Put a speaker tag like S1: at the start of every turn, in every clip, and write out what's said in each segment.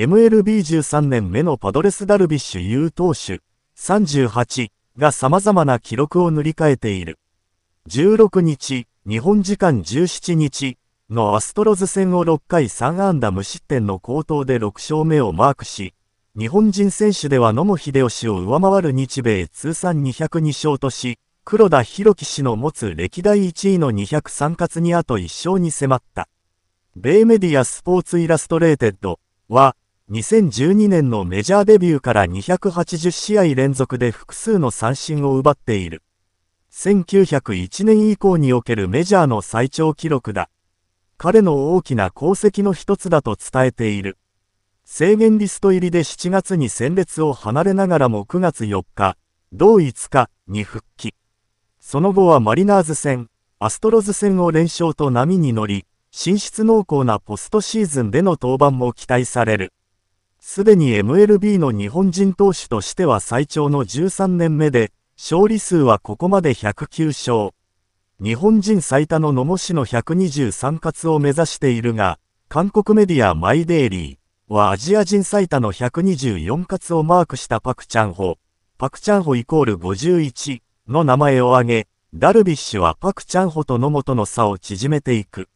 S1: MLB13 年目のパドレスダルビッシュ有投手38が様々な記録を塗り替えている。16日、日本時間17日のアストロズ戦を6回3安打無失点の好投で6勝目をマークし、日本人選手では野茂英雄を上回る日米通算202勝とし、黒田博樹氏の持つ歴代1位の203勝にあと1勝に迫った。米メディアスポーツイラストレーテッドは、2012年のメジャーデビューから280試合連続で複数の三振を奪っている。1901年以降におけるメジャーの最長記録だ。彼の大きな功績の一つだと伝えている。制限リスト入りで7月に戦列を離れながらも9月4日、同5日に復帰。その後はマリナーズ戦、アストロズ戦を連勝と波に乗り、進出濃厚なポストシーズンでの登板も期待される。すでに MLB の日本人投手としては最長の13年目で、勝利数はここまで109勝。日本人最多の野茂氏の123勝を目指しているが、韓国メディアマイデイリーはアジア人最多の124勝をマークしたパクチャンホ。パクチャンホイコール51の名前を挙げ、ダルビッシュはパクチャンホと野茂との差を縮めていく。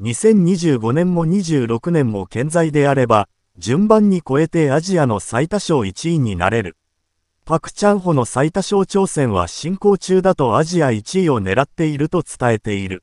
S1: 2025年も26年も健在であれば、順番に超えてアジアの最多勝1位になれる。パク・チャンホの最多勝挑戦は進行中だとアジア1位を狙っていると伝えている。